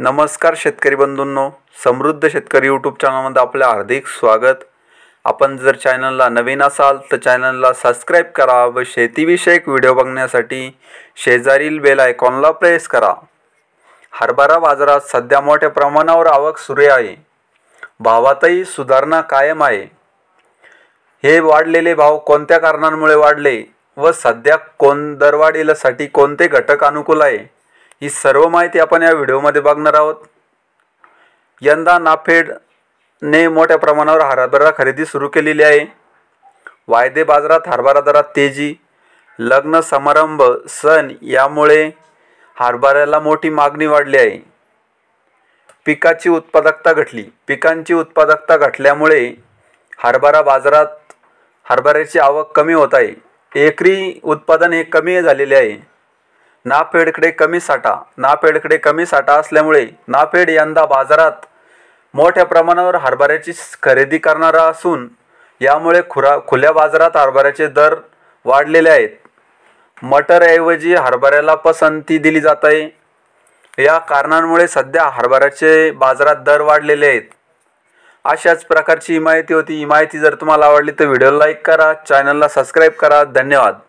नमस्कार शेतकरी बंधूंनो समृद्ध शेतकरी यूट्यूब चॅनलमध्ये आपलं हार्दिक स्वागत आपण जर चॅनलला नवीन असाल तर चॅनलला सबस्क्राईब करा व शेतीविषयक व्हिडिओ बघण्यासाठी शेजारील बेल आयकॉनला प्रेस करा हरभरा बाजारात सध्या मोठ्या प्रमाणावर आवक सुरू आहे भावातही सुधारणा कायम आहे हे वाढलेले भाव कोणत्या कारणांमुळे वाढले व सध्या कोण दरवाढीलासाठी कोणते घटक अनुकूल आहे ही सर्व माहिती आपण या व्हिडिओमध्ये बघणार आहोत यंदा नाफेडने मोठ्या प्रमाणावर हरभरा खरेदी सुरू केलेली आहे वायदे बाजारात हरभरा दरात तेजी लग्न समारंभ सण यामुळे हरभऱ्याला मोठी मागणी वाढली आहे पिकाची उत्पादकता घटली पिकांची उत्पादकता घटल्यामुळे हरभरा बाजारात हरभऱ्याची आवक कमी होत आहे एकरी उत्पादन हे कमी झालेले आहे नापेडकडे कमी साठा नापेडकडे कमी साठा असल्यामुळे नाफेड यंदा बाजारात मोठ्या प्रमाणावर हरभऱ्याची खरेदी करणारा असून यामुळे खुरा खुल्या बाजारात हरभऱ्याचे दर वाढलेले आहेत मटरऐवजी हरभऱ्याला पसंती दिली जात आहे या कारणांमुळे सध्या हरभऱ्याचे बाजारात दर वाढलेले आहेत अशाच प्रकारची माहिती होती ही माहिती जर तुम्हाला आवडली तर व्हिडिओला लाईक करा चॅनलला सबस्क्राईब करा धन्यवाद